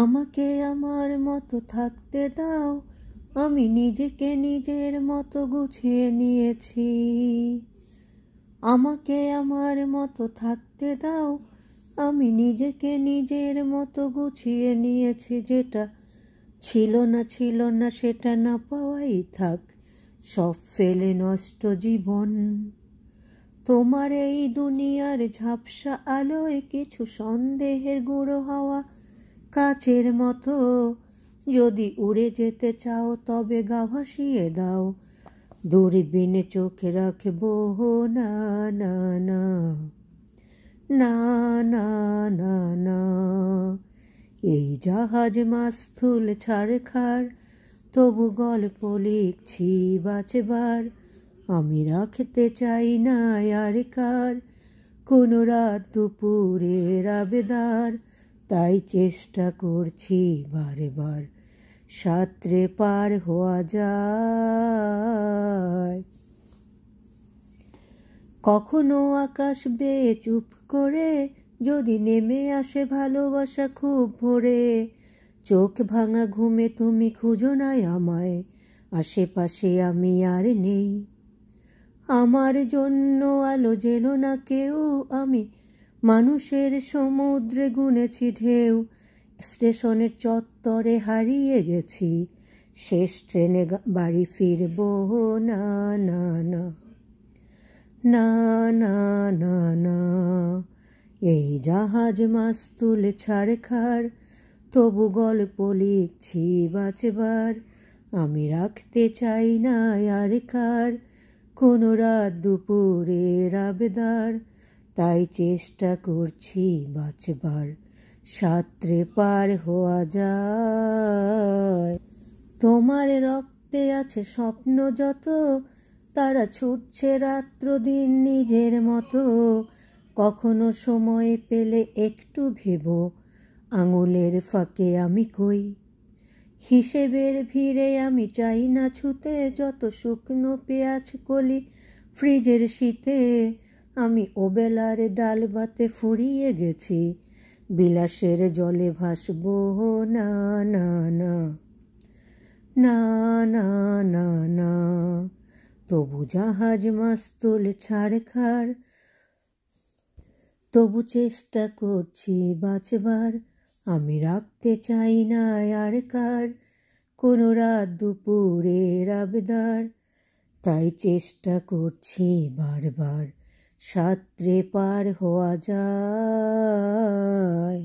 আমাকে আমার মতো থাকতে দাও আমি নিজেকে নিজের মতো গুছিয়ে নিয়েছি আমাকে আমার মতো থাকতে দাও আমি নিজেকে নিজের মতো গুছিয়ে নিয়েছি যেটা ছিল না ছিল না সেটা না পাওয়াই থাক সব ফেলে নষ্ট জীবন তোমার এই দুনিয়ার ঝাপসা আলোয় কিছু সন্দেহের গুঁড়ো হওয়া কাচের মতো যদি উড়ে যেতে চাও তবে গা ভাসিয়ে দাও দূরবীনে চোখে রাখবো না না না না না না না এই জাহাজ মাস্তুল ছাড়খার তবু গল্প লিখছি বাঁচবার আমি রাখতে চাই না আর কার কোনো রাত দুপুরের আবেদার তাই চেষ্টা করছি বার সাঁতরে পার হওয়া যায় কখনো আকাশ বেয়ে চুপ করে যদি নেমে আসে ভালোবাসা খুব ভোরে চোখ ভাঙা ঘুমে তুমি খুঁজো নাই আমায় আশেপাশে আমি আর নেই আমার জন্য আলো জেলো না কেউ আমি মানুষের সমুদ্রে গুনেছি ঢেউ স্টেশনের চত্বরে হারিয়ে গেছি শেষ ট্রেনে বাড়ি ফিরব না না না না না না না এই জাহাজ মাস তুলে খার তবু গল্প লিখছি বাঁচবার আমি রাখতে চাই না আর কার কোনো রাত দুপুরের আবেদার তাই চেষ্টা করছি বাঁচবার সাঁতরে পার হওয়া যায় তোমার রক্তে আছে স্বপ্ন যত তারা ছুটছে রাত্র দিন নিজের মতো কখনো সময় পেলে একটু ভেব আঙুলের ফাঁকে আমি কই হিসেবের ভিড়ে আমি চাই না ছুতে যত শুকনো পেঁয়াজ কলি ফ্রিজের শীতে আমি ওবেলার ডাল বাতে ফুরিয়ে গেছি বিলাসের জলে ভাসব না না না না না না না তবু জাহাজ মাস্তুল খার তবু চেষ্টা করছি বাঁচবার আমি রাখতে চাই না আর কার কোনো রাত দুপুরের আবদার তাই চেষ্টা করছি বারবার সাঁতরে পার হওয়া যায়